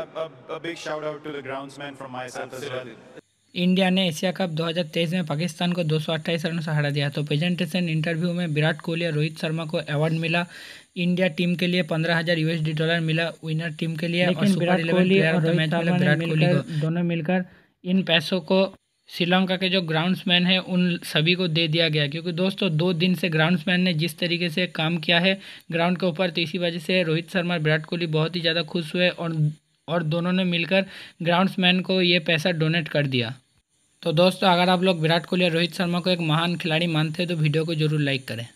a, big shout out to the groundsman from myself as well. India ने Asia cup 2023 में पाकिस्तान को दो रनों से हरा दिया तो प्रेजेंटेशन इंटरव्यू में विराट कोहली और रोहित शर्मा को अवार्ड मिला इंडिया टीम के लिए पंद्रह हजार यूएसडी डॉलर मिला विनर टीम के लिए और super eleven player of the Virat Kohli को दोनों मिलकर इन पैसों को श्रीलंका के जो ग्राउंड्समैन हैं उन सभी को दे दिया गया क्योंकि दोस्तों दो दिन से ग्राउंड्समैन ने जिस तरीके से काम किया है ग्राउंड के ऊपर तो इसी वजह से रोहित शर्मा और विराट कोहली बहुत ही ज़्यादा खुश हुए और और दोनों ने मिलकर ग्राउंड्समैन को ये पैसा डोनेट कर दिया तो दोस्तों अगर आप लोग विराट कोहली और रोहित शर्मा को एक महान खिलाड़ी मानते हैं तो वीडियो को जरूर लाइक करें